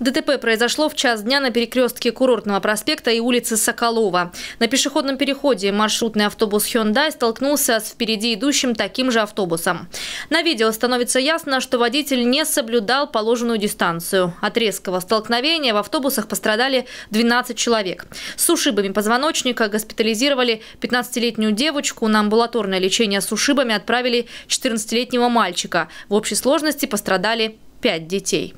ДТП произошло в час дня на перекрестке Курортного проспекта и улицы Соколова. На пешеходном переходе маршрутный автобус Hyundai столкнулся с впереди идущим таким же автобусом. На видео становится ясно, что водитель не соблюдал положенную дистанцию. От резкого столкновения в автобусах пострадали 12 человек. С ушибами позвоночника госпитализировали 15-летнюю девочку. На амбулаторное лечение с ушибами отправили 14-летнего мальчика. В общей сложности пострадали 5 детей.